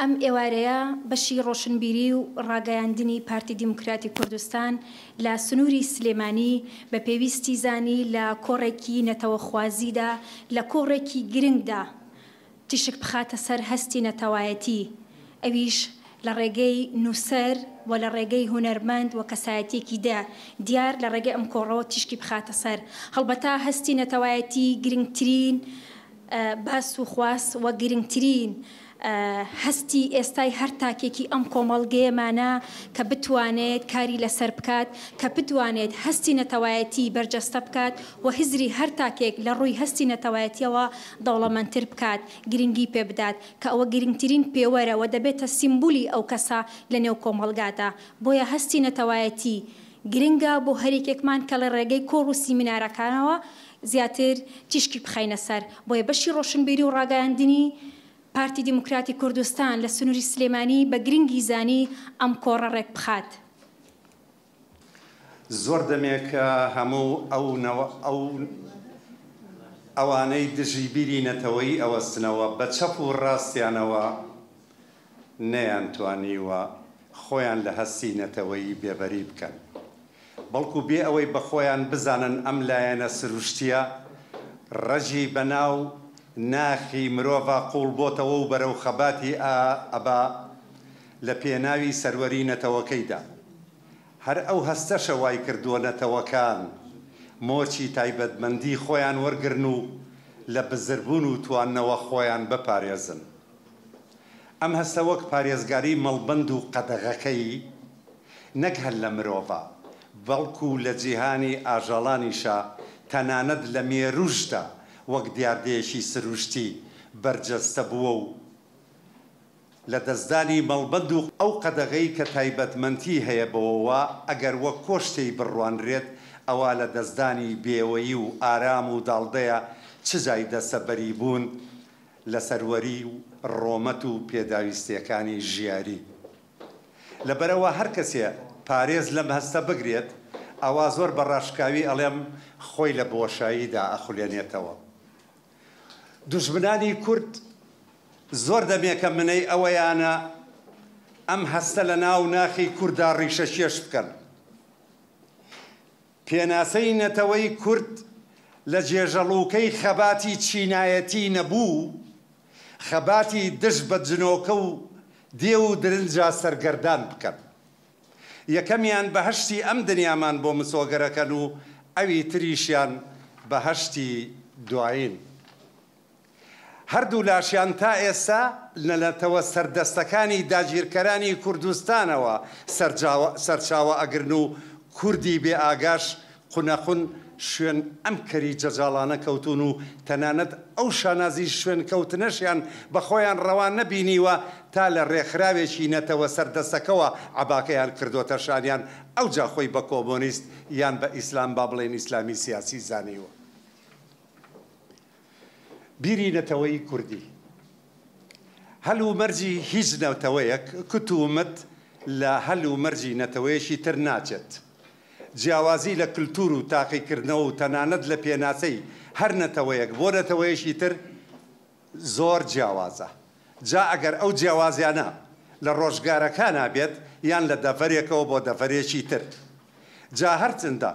ئەم ئێوارەیە بەشی ڕۆشنبیری و ڕاگەیاندنی پارتی دیموکراتی کوردستان لە سنووری سلێمانی بە پێویستی زانی لە کۆڕێکی نەتەوەخوازیدا لە کۆڕێکی گرنگدا تیشک بخاتە سەر هەستی نەتەوایەتی ئەویش لە ڕێگەی نووسەر و لە ڕێگەی هوەرمەند و کەسایەتێکی دا دیار لە ڕێگەی ئەم کۆڕەوە تیشکی بخاتە سەر هەڵبەتا هەستی نەتەوایەتی گرنگترین باس و خواست وە گرنگترین. هەستی ئێستای هەر تاکێکی ئەم کۆمەڵگەیەمانە کە بتوانێت کاری لەسەر بکات کە بتوانێت هەستی نەتەوایەتی بەرجەستە بکات و هزری هەر تاکێک لە ڕووی هەستی نەتەوایەتیەوە دەوڵەمەندتر بکات گرنگی پێ بدات کە ئەوە گرنگترین پێوەرەوە دەبێتە سیمبولی ئەو کەسە لە نێو کۆمەلگادا بۆیە هەستی نەتەوایەتی گرنگە بۆ هەرێکێکمان کە لە ڕێگەی کۆڕ و سیمینارەکانەوە زیاتر تیشکی بخینە سەر بۆیە بەشی ڕۆشنبیری و ڕاگەاندنی پارتی دیموکراتی کوردستان لە سنووری سلێمانی بە گرنگی زانی ئەم کۆڕە ڕێک بخات. زۆر دەمێکە هەموو ئەو ئەو ئەوانەی دژی بیری نەتەوەی ئەوەستنەوە بە چەپ و ڕاستیانەوە نەیانتوانیوە خۆیان لە هەستی نەتەوەی بێبەری بکەن. بەڵکو بێ ئەوەی بە خۆیان بزانن ئەم لایەنە سروشتیە ڕەژی بەناو ناخی مرۆڤ قوڵ بۆتەوە و بەرەو خەباتی ئەبا لە پێناوی سەروەری نەتەوەکەیدا هەر ئەو هەستە شەوای کردووە نەتەوەکان مۆچی تایبەتمەندی خۆیان وەرگرن و لە بزربوون و توانەوە خۆیان بپارێزن ئەم هەستە وەک پارێزگاری مەڵبند و قەدەغەکەی نەک هەر لە مرۆڤە بەڵکو لە جیهانی ئاژەڵانیشە تەنانەت لە مێروشدا وەک دیاردەیەشی سروشتی بەرجەستە بووە و لە دەستدانی مەڵبند و ئەو قەدەغەی کە تایبەتمەندی هەیە بەوەوە ئەگەر وەک کۆشتەی بڕوانرێت ئەوە لە دەستدانی بێوەیی و ئارام و داڵدەیە چ جای دەسەبەری بوون لە سەروەری و ڕۆمەت و پێداویستیەکانی ژیاری. لەبەرەوە هەر کەسێ پارێز لەم هەستە بگرێت ئەوا زۆر بە ڕاشکاوی ئەڵێم خۆی لە بۆشاییدا ئەخولێنێتەوە. دوژمنانی کورد زۆر دەمێکە منەی ئەوەیانە ئەم هەستە لە ناو ناخی کووردا ڕیشە شێش بکەن. پێناسەی نەتەوەی کورد لە جێژەڵوکەی خەباتی چینایەتی نەبوو، خەباتی دش بە جنۆکە و دێ و درنجا سەرگەردان بکەن. یەکەمیان بەهشتی ئەم دنیامان بۆ مسۆگەرەکەن و ئەوی تریشیان بەهشتی دوایین. هەردوو لاشیان تا ئێستا لەلەتەوە سەردەستەکانی داگیرکەرانی کوردستانەوە سەرچاوە ئەگرن و کوردی بێ ئاگاش قونەخون شوێن ئەم کەری جەجاڵانە کەوتون و تەنانەت ئەو شانازی شوێن کەوتنەشیان بە خۆیان ڕەوان نەبینیوە تا لە ڕێکخراوێکی نەتەوە سەردەسەکەەوە عباکەیان کردوتە شانیان ئەو جاخۆی بە کۆبۆنیست یان بە ئیسلام با بڵێن ئیسلامی سیاسی زانیوە. بیرینەتەوەی کوردی. هەل و مەرجی هیچ نەوتەوەیەک کتومت لە هەل و مەرجی نەتەوەیەشی تر ناچێت. جیاوازی لە کللتور و تاقیکردنەوە و تەنانەت لە پێناسەی هەر نەتەوەیەک بۆ نەتەوەیەشی تر زۆر جیاوازە. جا ئەگەر ئەو جیاوازیانە لە ڕۆژگارەکان نابێت یان لە دەفەرێکەوە بۆ دەفەرێکی تر. جا هەرچنددە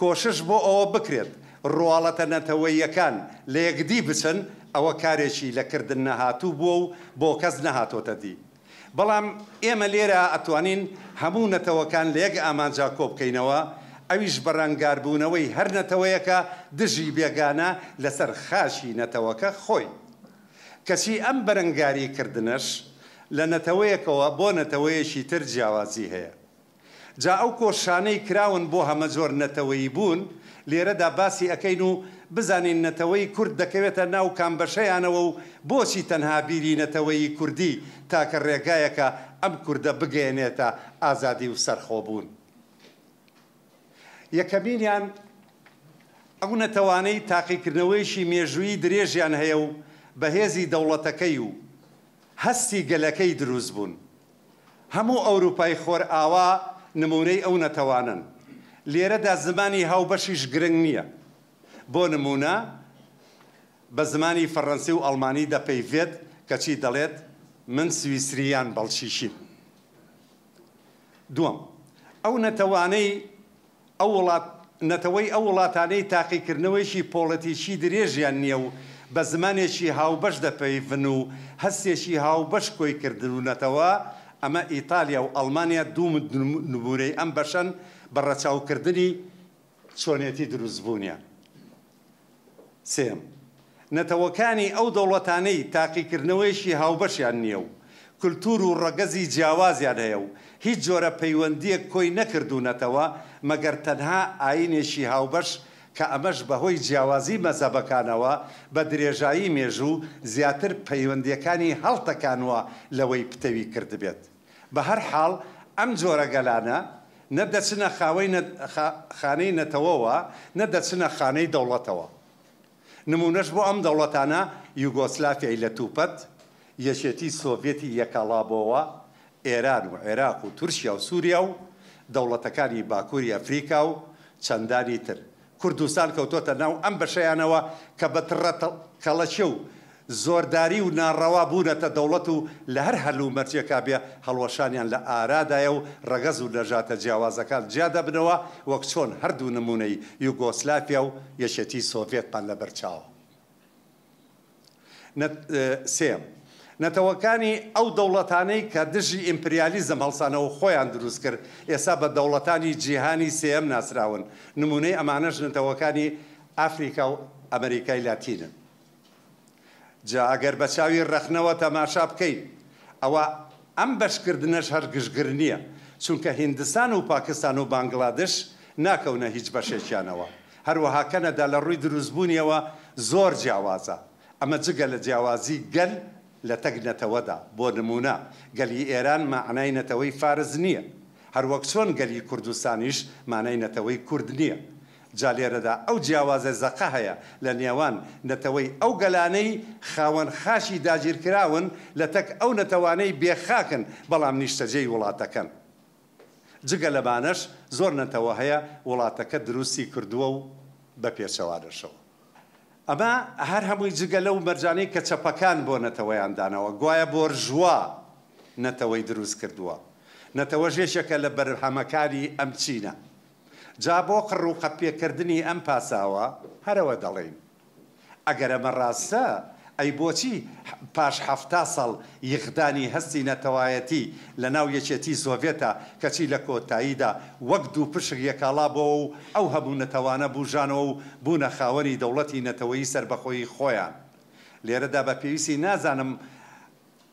کۆشش بۆ ئەوە بکرێت ڕواڵەتە نەتەوەیەکان لە یەکدی بچن ئەوە کارێکی لەکردن نەهاتوو بووە و بۆ کەس نەهاتۆتە دی. بەڵام ئێمە لێرە ئەتوانین هەموو نەتەوەکان لە یەک ئامانجا کۆ بکەینەوە، ئەویش بە ڕەنگاربوونەوەی هەر نەتەوەیەکە دژی بێگانە لەسەر خاشی نەتەوەکە خۆی. کەچی ئەم بەرەنگاریکردنش لە نەتەوەیەکەوە بۆ نەتەوەیەکی تر جیاوازی هەیە. جا ئەو کۆشانەی کراون بۆ هەمە زۆر نەتەوەی بوون لێرەدا باسی ئەەکەین و بزانین نەتەوەی کورد دەکەوێتە ناو کامبەشەیانەوە و بۆچی تەنها بیری نەتەوەی کوردی تاکە ڕێگایەکە ئەم کووردە بگەێنێتە ئازادی و سەرخۆبوون. یەکەمینیان ئەو نەتەوانەی تاقیکردنەوەیشی مێژووی درێژیان هەیە و بەهێزی دەوڵەتەکەی و هەستی گەلەکەی دروست بوون. هەموو ئەوروپای خۆرئاوا نمونەی ئەو نەتەوانن لێرەدا زمانی هاوبەشیش گرنگ نییە بۆ نمونە بە زمانی فەڕەنسی و ئەڵمانی دەپەیفێت کەچی دەڵێت من سویسریان بەڵشیشی دووەم ئەو نەتەوانەی ئەو وڵات نەتەوەی ئەو وڵاتانەی تاقیکردنەوەیشی پۆڵەتیشی درێژیان نییە و بە زمانێکی هاوبەش دەپەیڤن و هەستێکی هاوبەش کۆی کردنونەتەوە ئەمە ئیتالیا و ئەلمانیا دوو نبوورەی ئەم بەشەن بە ڕەچاوکردنی چۆنێتی دروستبوونیە. سێم. نەتەوەکانی ئەو دەوڵەتانەی تاقیکردنەوەیشی هاوبەشیان نییە و کللتور و ڕەگەزی جیاوازیان هەیە و هیچ جۆرە پەیوەندیە کۆی نەکردوونەتەوە مەگەر تەنها ئاینێکی هاوبەش کە ئەمەش بەهۆی جیاوازی مەزەبەکانەوە بە درێژایی مێژوو زیاتر پەیوەندیەکانی هەڵتەکانوە لەوەی پتەوی کردبێت. بە هەر حاڵ ئەم جۆرە گەلانە نەدەچنە خانەی نەتەوەەوە نەدەچنە خانەی دەوڵەتەوە. نمونەش بۆ ئەم دەوڵەتانە یوگۆسلافیای لە تووپەت، یەشێتی سۆڤێتی یەکەڵابەوە ئێران و عێراق و تورکیا و سووریا و دەوڵەتەکانی باکووری ئەفریقا و چەندانی تر. کوردستان کەوتۆتە ناو ئەم بەشیانەوە کە بەتڕەت کەڵەچە و زۆرداری و ناڕەوا بوونەتە دەوڵەت و لە هەر هەلو مەرجەکە بێ هەڵوەشانیان لە ئارادایە و ڕگەز و لەژاتە جیاوازەکان جیا دەبنەوە وەک چۆن هەردوو نمونەی یوگۆسلاپیا و یەشەتی سۆڤێتمان لە بەرچاوە. سێم نەتەوەکانی ئەو دەوڵەتانەی کە دژی ئیمپریالیزم هەڵسانەوە خۆیان دروست کرد ئێستا بە دەوڵەتانی جیهانی سم ناسراون نمونەی ئەمانەش نەتەوەکانی ئافریقا و ئەمریکای لاتینن. جا ئەگەر بە چاوی ڕەخنەوە تەماشا بکەین ئەوە ئەم بەشکردنەش هەرگشگر نییە چونکە هندستان و پاکستان و بانگلادش ناکەونە هیچ بەشێکیانەوە هەروەها کەنەدا لە ڕووی دروستبوونیەوە زۆر جیاوازە ئەمە جگە لە جیاوازی گەل لە تەک نەتەوەدا بۆ نمونە گەلی ئێران معنای نەتەوەی فارز نییە هەروەک چۆن گەلی کوردستانیش مانای نەتەوەی کورد نییە جالێرەدا ئەو جیاوازە زەقە هەیە لە نێوان نەتەوەی ئەو گەلانەی خاوەن خاشی داگیرکراون لە تەک ئەو نەتەوانەی بێخاکن بەڵام نیشتەجێی وڵاتەکەن. جگە لەبانەش زۆر نەتەوە هەیە وڵاتەکە دروستی کردووە و بە پێچەوارەشەوە. ئەمە هەر هەمووی جگە لەو مەرجانەی کە چەپەکان بۆ نەتەوەیاندانەوە گوایە بۆرژوا نەتەوەی دروست کردووە نەتەوە ژێشەکە لە بەرهەمەکاری ئەم چینە جا بۆ قڕوو قەپێکردنی ئەم پاساوە هەرەوە دەڵێن ئەگەر ئەمە ڕاستە ئەی بۆچی پاش هەفتا ساڵ یخدانی هەستی نەتەوایەتی لە ناو یەکێتی سۆڤێتە کەچی لە کۆتاییدا وەک دوو پشک یەکاڵا بۆ و ئەو هەبوو نەتەوانە بوژانەوە و بوونە خاوەنی دەوڵەتی نەتەوەی سربەخۆی خۆیان لێرەدا بە پێویستی نازانم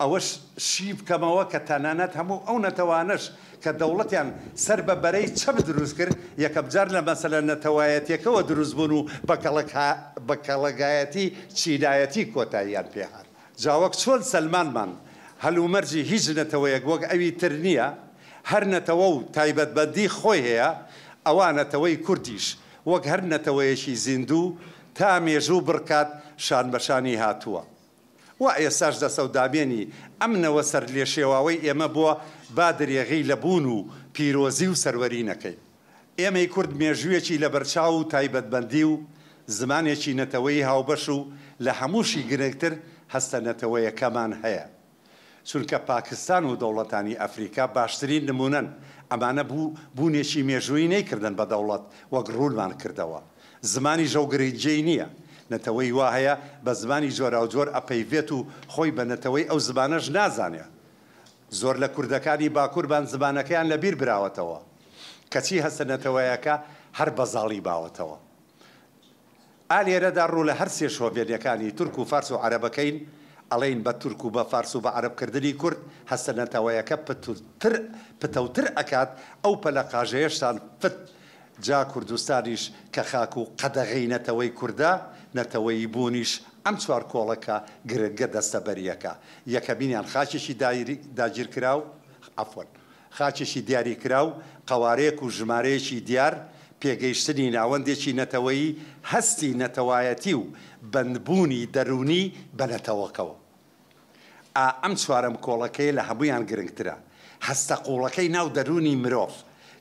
ئەوەش شی بکەمەوە کە تەنانەت هەموو ئەو نەتەوانش کە دەوڵەتیان سەر بە بەرەی چەپ دروست کرد یەکە بجار لە مەسەلە نەتەوایەتیەکەەوە دروست بوون و بە کەڵگایەتی چیدایەتی کۆتاییان پێهات. جاوەک چۆن سلمانمان هەلومەرجی هیچ نەتەوەیەک وەک ئەوی تر نییە، هەر نەتەوە و تایبەتبەندی خۆی هەیە ئەوانەتەوەی کوردیش وەک هەر نەتەوەیەکی زیندوو تا مێژوو بڕکات شان بەشانی هاتووە. و ئێساش دەسەودامێنی ئەمنەوە سەر لێشێواوەی ئێمە بووە با دریێغی لەبوون و پیرۆزی و سەروەری نەکەی. ئێمەی کورد مێژوویەکی لە بەرچاو و تایبەتبندی و زمانێکی نەتەوەی هاوبەش و لە هەمووشی گرنگتر هەستە نەتەوەیەکەمان هەیە. چونکە پاکستان و دەوڵەتانی ئەفریقا باشترین نمونەن ئەمانە بوو بوونێکی مێژووی نەیکردن بە دەوڵەت وەک ڕوونمان کردەوە. زمانی ژەوگرنجی نییە. نەتەوەی وا هەیە بە زمانی جۆرا و جۆر ئەپەیوێت و خۆی بە نەتەوەی ئەو زبانەش نازانێت. زۆر لە کوردەکانی باکووربان زبانەکەیان لەبیر براوەتەوە کەچی هەستەنەتەوەیەکە هەر بەزاڵی باوەتەوە. ئالێرەدا ڕوو لە هەر سێ شۆڤێریەکانی تورک و فارس و عربەکەین ئەڵین بە تورک و بە فارس و بە عربکردنی کورد هەستەنەتەوەیەکە پتەوتر ئەکات ئەو پەلە قاژەیەشتان پت جا کوردستانیش کە خاک و قەدەغینەتەوەی کووردا نەتەوەی بوونیش ئەم چوار کۆڵەکە گرگە دەستەبەریەکە یەکەبینیان خاچێکی داگیر کرا و ئەفۆن خاچێکی دیاری کرا و قوارەیەک و ژمارەیەکی دیار پێگەیشتنی ناوەندێکی نەتەوەی هەستی نەتەوایەتی و بندبوونی دەرونی بەنەتەوەکەەوە. ئەم چوارم کۆڵەکەی لە هەمویان گرنگترە. هەستە قوڵەکەی ناو دەرونی مرۆڤ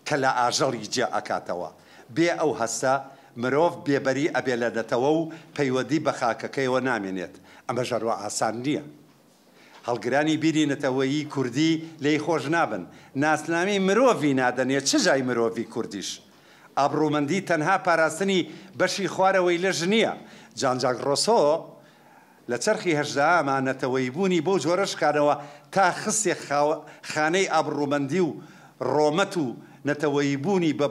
کە لە ئاژەڵی جێ ئەکاتەوە. بێ ئەو هەستە مرۆڤ بێبەری ئەبێ لە دەتەوە و پەیوەدی بە خاکەکەیەوە نامێنێت ئەمە ژەروە ئاسان نییە. هەڵگرانی بیری نەتەوەیی کوردی لی خۆش نابن ناسنامی مرۆڤی نادەنێت چ جای مرۆڤی کوردیش. ئابرومەندی تەنها پاراستنی بەشی خوارەوەی لەژ نییە جانجاک ڕۆسۆ لە چرخی هەشدا ئامانەتەوەی بوونی بۆ جۆرەشکانەوە تا خسێ خانەی ئابرومەندی و ڕۆمەت و نەتەوەیبوونی بە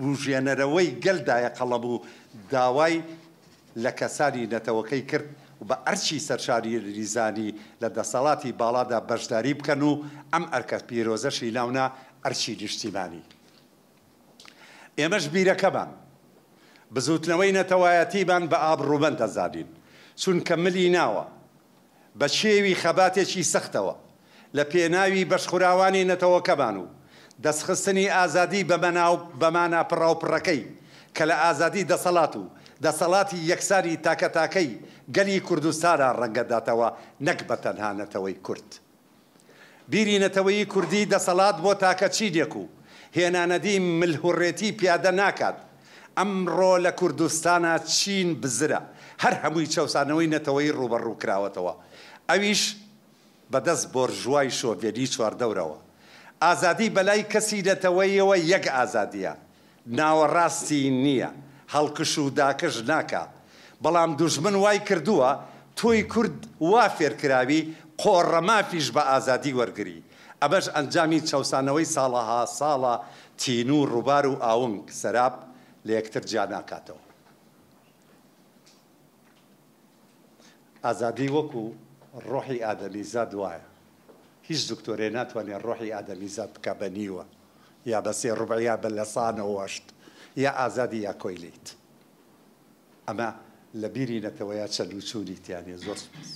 بژێنەرەوەی گەلدایە قەڵەبوو داوای لە کەسانی نەتەوەکەی کرد و بە ئەرچی سەرشاری ریزانی لە دەسەڵاتی باڵادا بەشداری بکەن و ئەم ئەرکە پیرۆزەشی ناونا ئەرچی نیشتیمانی. ئێمەش بیرەکەمان بزوتنەوەی نەتەوایەتیمان بە ئابڕوبەن دەزانین چونکە ملی ناوە بە شێوی خەباتێکی سەختەوە لە پێناوی بەشخوراوانی نەتەوەکەمان و دەستخستنی ئازادی بەمانە پڕاوپڕەکەی کە لە ئازادی دەسەڵات و دەسەڵاتی یەکساری تاکەتاکەی گەلی کوردستانە ڕەنگەداتەوە نەک بە تەنهانەتەوەی کورت. بیرینەتەوەی کوردی دەسەڵات بۆ تاکەچیدێک و هێنانەدی ملهوڕێتی پیادە ناکات. ئەمڕۆ لە کوردستانە چین بزرە هەر هەمووی چاوسانەوەی نەتەوەی ڕوبەڕوو کراوەتەوە. ئەویش بەدەست بۆرژوای شۆڤێری چواردەورەوە. ئازادی بەلای کەسی دەتەوەیەوە یەک ئازادیە ناوەڕاستی نییە هەڵکش و داکەش ناکە بەڵام دوژمن وای کردووە تۆی کورد وا فێرکراوی قۆڕەمافیش بە ئازادی وەرگری ئەبەش ئەنجامی چاوسانەوەی ساڵەها ساڵە تین و ڕووبار و ئاونگ سەراب لە یەکتر جیا ناکاتەوە ئازادی وەکو ڕۆحی ئادەمی زاد وایە هیچ دکتۆرێ ناتوانێت ڕۆحی ئادەمیزاد بکە بە نیوە یا بەسێ ڕوبیا بە لەسانەوەشت یا ئازادی یا کۆیلیت ئەمە لە بیری نەتەوەیە چەلوچوونی تیانێ زۆر سپاس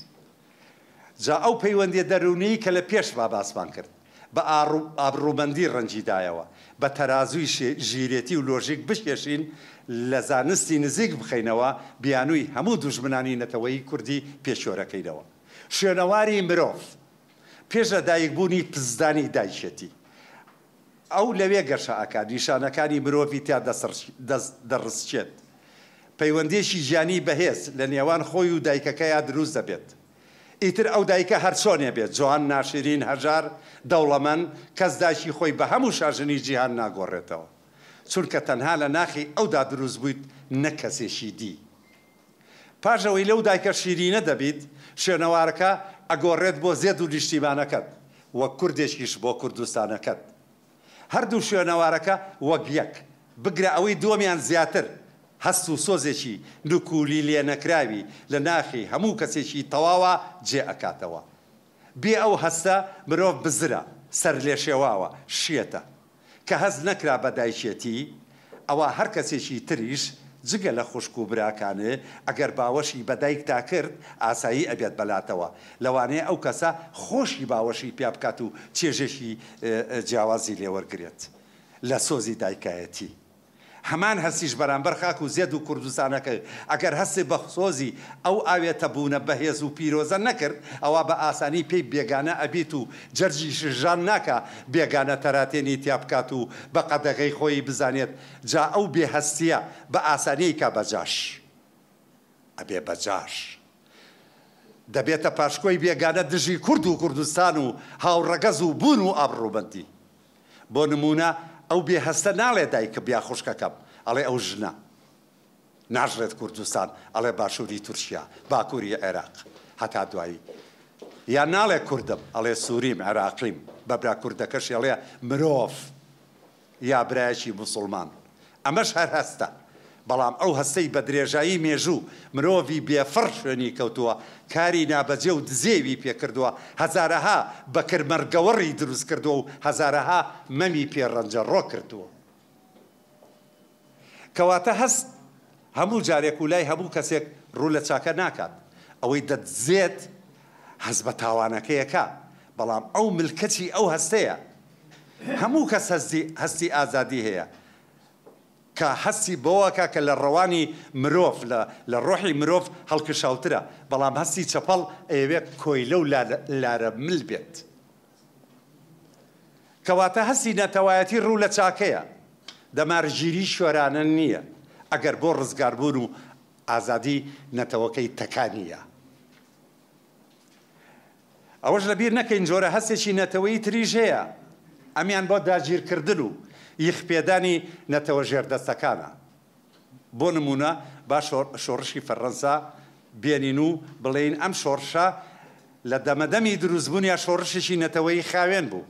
جا ئەو پەیوەندی دەرونی کە لە پێش با باسمان کرد بە ئابرومەندی ڕەنجیدایەوە بە تەرازوی ژیرێتی و لۆژیک بشکێشین لە زانستی نزیک بخینەوە بیانووی هەموو دوژمنانی نەتەوەی کوردی پێشۆرەکەیدەوە شوێنەواری مرۆڤ پێشە دایکبوونی پزدانی دایشێتی. ئەو لەوێ گەشەعکان نیشانەکانی مرۆڤی تیا دەڕستچێت. پەیوەندێکی ژیانی بەهێز لە نێوان خۆی و دایکەکەیا دروست دەبێت. ئیتر ئەو دایکە هەرچۆنێ بێت جوان ناشرین هەژار دەوڵەمەن کەس داشی خۆی بە هەموو شاژنی جیهان ناگۆڕێتەوە. چونکە تەنها لە ناخی ئەودا دروست بوویت نەکەسێشی دی. پاژەوەی لەو دایکە شیرینە دەبیت شوێنەوارەکە ئەگۆڕێت بۆ زێد و لیشتیبانەکەت وە کوردێکیش بۆ کوردستانەکەت هەردوو شوێنەوارەکە وەک یەک بگرە ئەوەی دووەمیان زیاتر هەست و سۆزێکی نکولی لێ نەکراوی لە ناخی هەموو کەسێکی تەواوە جێ ئەکاتەوە بێ ئەو هەستە مرۆڤ بزرە سەر لێ شێواوە شێتە کە هەز نەکرا بەدایکێتی ئەوە هەر کەسێکی تریش جگە لە خوشک و براکانێ ئەگەر باوەشی بەدایک تا کرد ئاسایی ئەبێت بەلاتەوە لەوانەیە ئەو کەسە خۆشی باوەشی پیا بکات و چێژێکی جیاوازی لێوەرگێت لە سۆزی دایکایەتی. هەمان هەستیش بەرامبەر خاک و زێد و کوردستانەکە ئەگەر هەستی بەخسۆزی ئەو ئاوێتە بوونە بەهێز و پیرۆزە نەکرد ئەوە بە ئاسانی پێی بێگانە ئەبیت و جەرجی شژان ناکە بێگانە تەراتێنی تیابکات و بە قەدەغی خۆی بزانێت جا ئەو بێهستیە بە ئاسانی کا بەجاش ئەبێ بەجاش. دەبێتە پاشکۆی بێگانە دژی کورد و کوردستان و هاوڕەگەز و بوون و ئابڕوبندی بۆ نمونە ئەو بێهستە ناڵێ دایککە بیا خوشکەکەم ئەڵێ ئەو ژنە ناژرێت کوردستان ئەڵێ باشووری تورکیا باکووری عێراق هەتا دوایی یا ناڵێ کوردم ئەڵێ سووریم عێراقیم بەبرا کوردەکەش ئەڵێ مرۆڤ یا برایەکی مسلمان ئەمەش هەر هەستە بەڵام ئەو هەستەی بە درێژایی مێژوو مرۆڤی بێفڕ شوێنی کەوتووە کاری نابەجێ و دزێوی پێکردووە هەزارەها بە کرمەرگەوەڕی دروست کردووە و هەزارەها مەمی پێڕەنجە ڕۆ کردووە. کەواتە هەست هەموو جارێک و لای هەموو کەسێک ڕوو لە چاکە ناکات ئەوەی دەدزێت هەز بە تاوانەکەیەکە بەڵام ئەو ملکەچی ئەو هەستەیە هەموو کەس هەستی ئازادی هەیە کە هەستی بۆەکە کە لە ڕەوانی مرۆڤ لە ڕۆحی مرۆڤ هەڵکشاوترە بەڵام هەستی چپەڵ ئەوێت کۆی لەو لارە مل بێت. کەواتە هەستی نەتەوایەتی ڕوو لە چاکەیە دەمارژیری شۆرانە نییە ئەگەر بۆ ڕزگاربوون و ئازادی نەتەوەکەی تەکانیە. ئەوەش لەبیر نەکەین جۆرە هەستێکی نەتەوەی تریژەیە ئەمیان بۆ داگیرکردن و یخپێدانی نەتەوە ژێردەستەکانە بۆ نمونە با شۆڕشی فەرەنسا بێنین و بڵێین ئەم شۆڕشە لە دەمەدەمی دروستبوونیە شۆڕشیشی نەتەوەی خاوێن بوو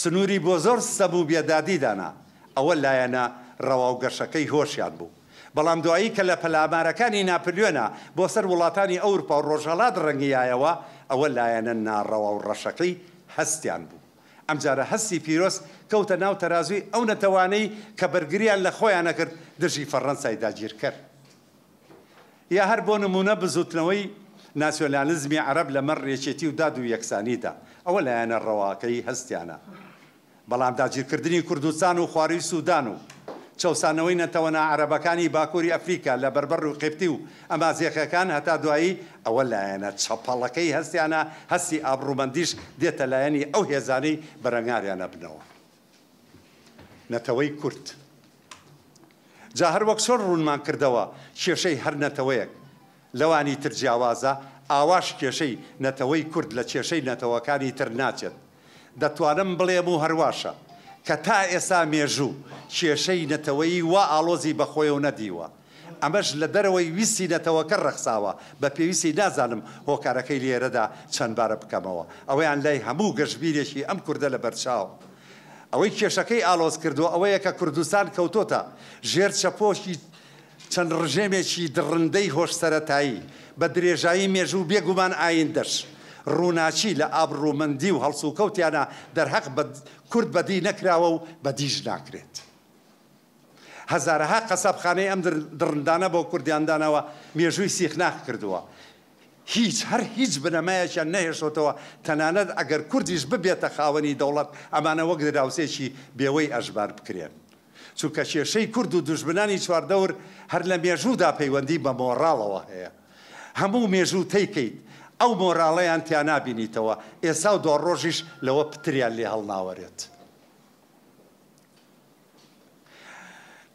سنووری بۆ زۆر سەبوو بێدادیدانا ئەوە لایەنە ڕەواوگەشەکەی هۆشیان بوو بەڵام دوایی کە لە پەلامارەکانی ناپلیۆنە بۆ سەر وڵاتانی ئەوروپا و ڕۆژهڵات ڕەنگیایەوە ئەوە لایەنە ناڕەوا و ڕەشەکەی هەستیان بوو ئەم جارە هەستی پیرۆس کەوتە ناو تەازوی ئەو نەتەوانەی کە بەرگریان لە خۆیان نەکرد دژی فەڕەنسای داگیر کرد. یا هەر بۆ نمونە بزوتنەوەی ناسیۆلانزمی عرب لە مەڕ ڕێچێتی و داد و یەکسانیدا ئەوە لایەنە ڕەواکەی هەستیانە. بەڵام داگیرکردنی کوردستان و خواروی سوودان و چاوسانەوەی نەتەوەنا عربەکانی باکووری ئەفریقا لە بربەر و قپتی و ئەما زیێخەکان هەتا دوایی ئەوە لایەنە چەپەڵەکەی هەستیانە هەستی ئابرومەندیش دێتە لایەنی ئەو هێزانەی بەرەنگاریانە بنەوە. نەتەوەی کورت. جا هەر وەک سۆر ڕوونمان کردەوە کێشەی هەر نەتەوەیەک لەوانی ترجیاوازە ئاواش کێشەی نەتەوەی کورد لە کێشەی نەتەوەکانی تر ناچێت. دەتوانم بڵێم و هەرواشە. کە تا ئێستا مێژوو کێشەی نەتەوەی وا ئالۆزی بەخۆی و نەدیوە. ئەمەش لە دەرەوەی ویستی نەتەوەکە ڕەخساوە بە پێویستی نازانم هۆکارەکەی لێرەدا چەند بارە بکەمەوە ئەوەیان لای هەموو گەشتبیرێکی ئەم کووردە لە بەرچاو. ئەوەی کێشەکەی ئالۆز کردووە ئەوەیە کە کوردستان کەوتۆتە ژێر چەپۆشی چەند ڕژێمێکی درڕندەی هۆش سەتایی بە درێژایی مێژوو بێگومان ئاین دەش. ڕووناچی لە ئابڕوومەندی و هەڵسوکەوتیانە دەرحەق کورد بەدی نەکراوە و بەدیش ناکرێت. هەزارەها قەسەبخانەی ئەم درندانە بۆ کوردیاندانەوە مێژووی سیخناخ کردووە. هیچ هەر هیچ بنەمایەکیان نەهێشتەوە تەنانەت ئەگەر کوردیش ببێتە خاوەنی دەوڵەت ئەمانە وەک دراوسێکی بێوەی ئەژبار بکرێن. چونکە کێشەی کورد و دوژبنانی چواردەور هەر لە مێژوودا پەیوەندی بە مۆڕاڵەوە هەیە. هەموو مێژوو تیکەیت ئەو مۆراڵەیان تیا نبینیتەوە ئێسا و دۆ ڕۆژیش لەوە پتریان لێ هەڵناوەرێت.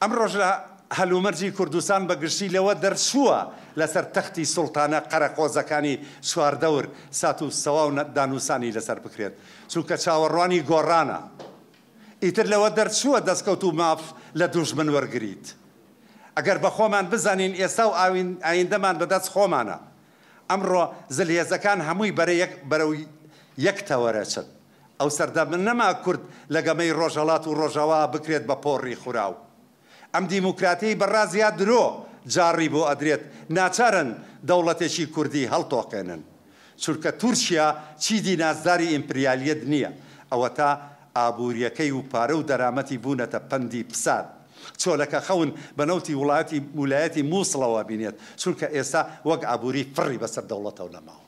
ئەم ڕۆژ لە هەلومەرجی کوردستان بەگشتی لەوە دەرچووە لەسەر تەختی سڵتانە قەرەقۆزەکانی سواردەور سات و سەوا و دانووسانی لەسەر بکرێت چونکە چاوەڕوانی گۆڕانە ئیتر لەوە دەرچووە دەستکەوت و ماف لە دوژمن وەرگیت ئەگەر بە خۆمان بزانین ئێستا و ئاین ئایندەمان بەدەست خۆمانە ئەمڕۆ زلهێزەکان هەمووی بەرە بەرەوەی یەکتەوەرەچن ئەو سەردە من نەما کورد لەگەمەی ڕۆژەڵات و ڕۆژەوا بکرێت بە پۆڕی خوراو ئەم دیموکراتی بەڕازیا درۆ جاڕی بۆ ئەدرێت ناچارن دەوڵەتێکی کوردی هەڵتۆقێنن چورکە تورکیا چیدی نازداری ئیمپریالیت نییە ئەوە تا ئابوووریەکەی و پارە و دەرامەتی بوونەتە پەندی پسات چۆلەکە خەون بەنەوتی وڵاتی وولایەتی مووسڵەوە بینێت چونکە ئێستا وەک ئابووری فڕی بەسەر دەوڵەتەوە لەماوە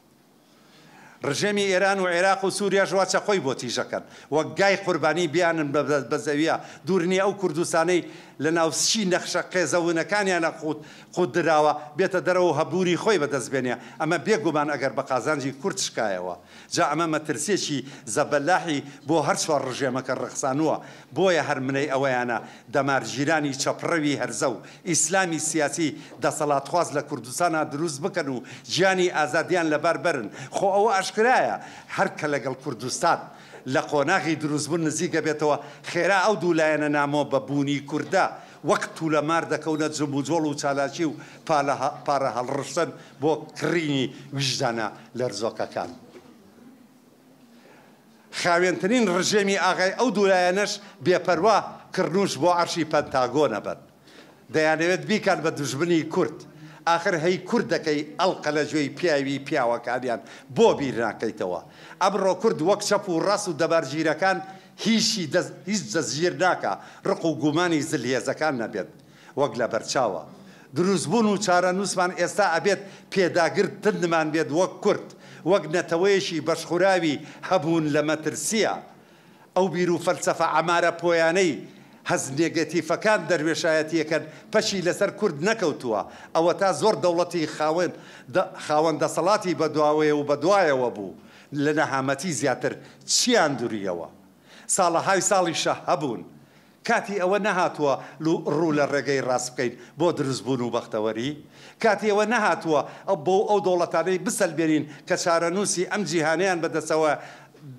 ڕژێمی ئێران و عێراق و سووریا ژواچە خۆی بۆ تیژەکەن وەک گای قوربانی بیانن بەزەویە دوورنی ئەو کوردستانەی لە ناوسشی نەخشە قێزەونەکانیانە قوت قوت درراوە بێتە دەرەوە هەبووری خۆی بەدەستبێنێ ئەمە بێگومان ئەگەر بە قازانجی کورد شکایەوە جا ئەمە مەترسێکی زەبەلاحی بۆ هەرچوە ڕژێمەکە ڕخسانووە بۆیە هەرمنەی ئەوەیانە دەمارگیرانی چەپڕەوی هەرزە و ئیسلامی سیاسی دەسەڵاتخواز لە کوردستانە دروست بکەن و ژیانی ئازادیان لەبەر برن خۆ ئەوە عشق ئاشکرایە هەرکە لەگەڵ کوردستان لە قۆناغی دروستبوون نزیکە بێتەوە خێرا ئەو دوو لایەنە نامۆ بە بوونی کووردا وەک تو لە مار دەکەونە جمبوجۆڵ و چالاکی و پارە هەڵڕشتن بۆ کڕینی ویژدانە لە ڕزۆکەکان. خاوێنترین ڕژێمی ئاغای ئەو دوولایەنەش بێپەروا کڕنوش بۆ عشی پەنتاگۆنە بن. دەیانەوێت بیکات بە دوژبنی کورد. آخر هەی کوردەکەی ئەلقە لە جوێی پیاوی پیاوەکانیان بۆ بیرناکەیتەوە ئەمڕۆ کورد وەک چەپ و ڕاست و دەبارگیرەکان هیچی هیچ جەزیر ناکە ڕق و گومانی زلهێزەکان نەبێت وەک لە بەرچاوە دروستبوون و چارە نووسمان ئێستا ئەبێت پێداگرت تندمان بێت وەک کورد وەک نەتەوەیشی بەشخوراوی هەبوون لە مەترسیە ئەو بیر و فەلسەفە ئەمارە پۆیانەی هەز نێگەتیفەکان دەروێشایەتیەکەن پەشی لەسەر کورد نەکەوتووە ئەوە تا زۆر دەوڵەتی خاوێن خاوەندە سەڵاتی بەدواوەیە و بەدوایەوە بوو لە نەهامەتی زیاتر چیان دوریەوە ساڵە های ساڵی شە هەبوون کاتی ئەوە نەهاتووە ڕوو لە ڕێگەی ڕاست بکەین بۆ دروستبوون و بەختەوەری کاتی ئەوە نەهاتووە ئەو بۆ ئەو دەوڵەتانەی بسەلبێنین کە چارەنووسی ئەم جیهانیان بەدەسەوە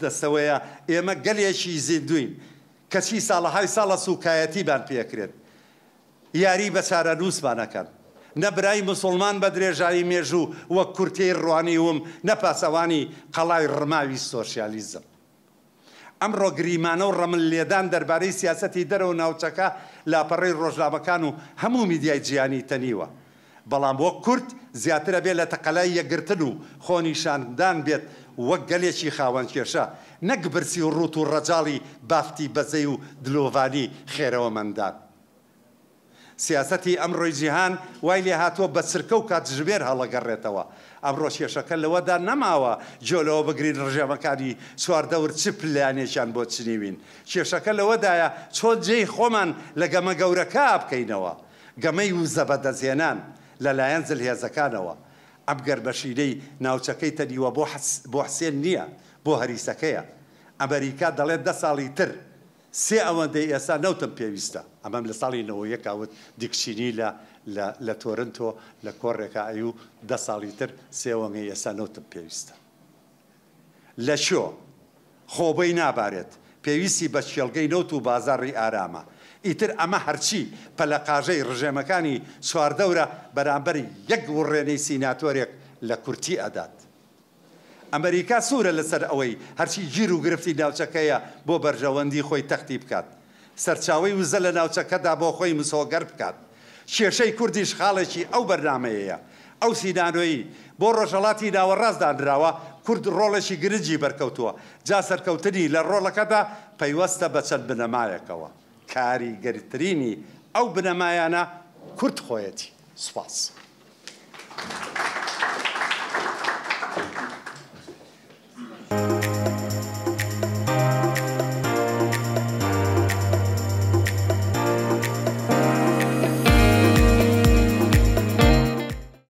دەستەوەیە ئێمە گەلێکی زیندوین کەچی ساڵە های ساڵە سوکایەتیبان پێکرێت یاری بە چارە نووسمانەکەن نەبرای مسلمان بە درێژایی مێژوو وەک کورتی ڕوانی وم نەپاسەوانی قەڵای ڕماوی سۆسیالیزم. ئەمڕۆ گریمانە و ڕەمل لێدان دەربارەی سیاسەتی دەرە و ناوچەکە لاپەڕی ڕۆژلامەکان و هەموو میدیای جیانی تەنیوە. بەڵام وەک کورت زیاترە بێت لە تەقەلای یەگرتن و خۆنیشاندان بێت وەک گەلێکی خاوەن کێشە نەک برسی و ڕوت و ڕەجاڵی بافتی بەزەی و دلۆڤانی خێرەوە مندان. سیاسەتی ئەمڕۆی جیهان وای لێ هاتووە بە سرکە و کاتژبێر هەڵەگەڕێتەوە. ئەمڕۆ کێشەکە لەوەدا نەماوە جۆلەوە بگرین ڕژێمەکانی سواردەور چ پلانێکیان بۆ چنیوین. کێشەکە لەوەدایە چۆن جێی خۆمان لە گەمە گەورەکە بکەینەوە. گەمەی و زەبەدەزێنان لەلایەن زل هێزەکانەوە. ئەم گەربەشیرەی ناوچەکەی تەنیوە بۆ حسێن نییە. بۆ هەریسەکەیە ئەمریکا دەڵێت دە ساڵی تر سێ ئەوەندەی ئێستا نەوتم پێویستە ئەمەم لە ساڵی نەوەیە کاوت دیکشینی لە لە تۆرنتۆ لە کۆڕێکە ئەی و دە ساڵی تر سێوەنگی ئێستا نەوتم پێویستە لە شۆ خۆبەی نابارێت پێویستی بە شێلگەی نەوت و بازاڕی ئارامە ئیتر ئەمە هەرچی پەلەقاژەی ڕژێمەکانی سواردەورە بەرامبەر یەک وڕێنەی سیناتۆرێک لە کورتی ئەدات ئەمریکا سوورە لەسەر ئەوەی هەرچی گیر و گرفتی ناوچەکەیە بۆ بەرژەوەندی خۆی تەختی بکات سەرچاوی وزە لە ناوچەکەدا بۆ خۆی مسۆگەر بکات کێشەی کوردیش خاڵێکی ئەو بەرنمەیەیە ئەو سیدانۆیی بۆ ڕۆژەڵاتی داوەڕاستدانراوە کورد ڕۆڵێکی گرنگی بەرکەوتووە جا سەرکەوتنی لە ڕۆڵەکەدا پەیوەستە بە چەند بنەمایەکەوە کاری گەرترینی ئەو بنەمایانە کورت خۆیەتی سوپاس. Thank you.